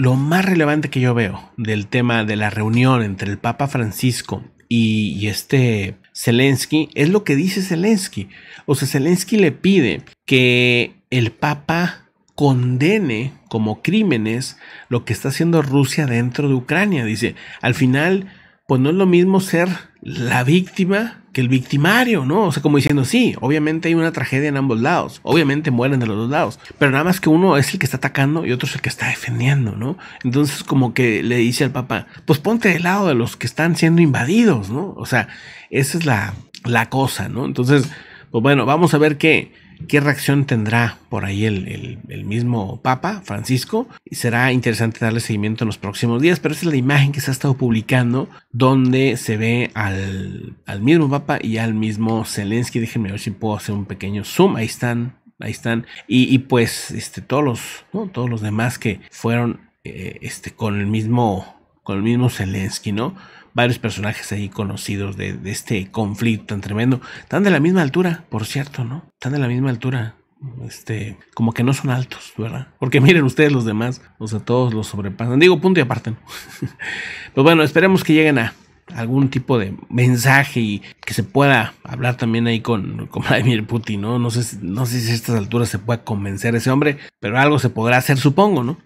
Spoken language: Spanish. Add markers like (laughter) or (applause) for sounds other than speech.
lo más relevante que yo veo del tema de la reunión entre el Papa Francisco y, este Zelensky es lo que dice Zelensky. O sea, Zelensky le pide que el Papa condene como crímenes lo que está haciendo Rusia dentro de Ucrania. Dice, al final pues no es lo mismo ser la víctima que el victimario, ¿no? O sea, como diciendo, sí, obviamente hay una tragedia en ambos lados, obviamente mueren de los dos lados, pero nada más que uno es el que está atacando y otro es el que está defendiendo, ¿no? Entonces como que le dice al papá, pues ponte del lado de los que están siendo invadidos, ¿no? O sea, esa es la, la cosa, ¿no? Entonces pues bueno, vamos a ver qué, qué reacción tendrá por ahí el, mismo Papa Francisco. Y será interesante darle seguimiento en los próximos días, pero esa es la imagen que se ha estado publicando donde se ve al, mismo Papa y al mismo Zelensky. Déjenme ver si puedo hacer un pequeño zoom. Ahí están. Ahí están. Y, pues este, todos, los, todos los demás que fueron eh, este, con, el mismo, con el mismo Zelensky, ¿no? varios personajes ahí conocidos de, este conflicto tan tremendo. Están de la misma altura, por cierto, ¿no? Están de la misma altura este, como que no son altos, ¿verdad? Porque (laughs) miren ustedes los demás, o sea, todos los sobrepasan. Digo, punto y aparte. Pero (laughs) pues bueno, esperemos que lleguen a algún tipo de mensaje y que se pueda hablar también ahí con, (laughs) Vladimir Putin, ¿no? No sé, no sé si a estas alturas se pueda convencer a ese hombre, pero algo se podrá hacer, supongo, ¿no?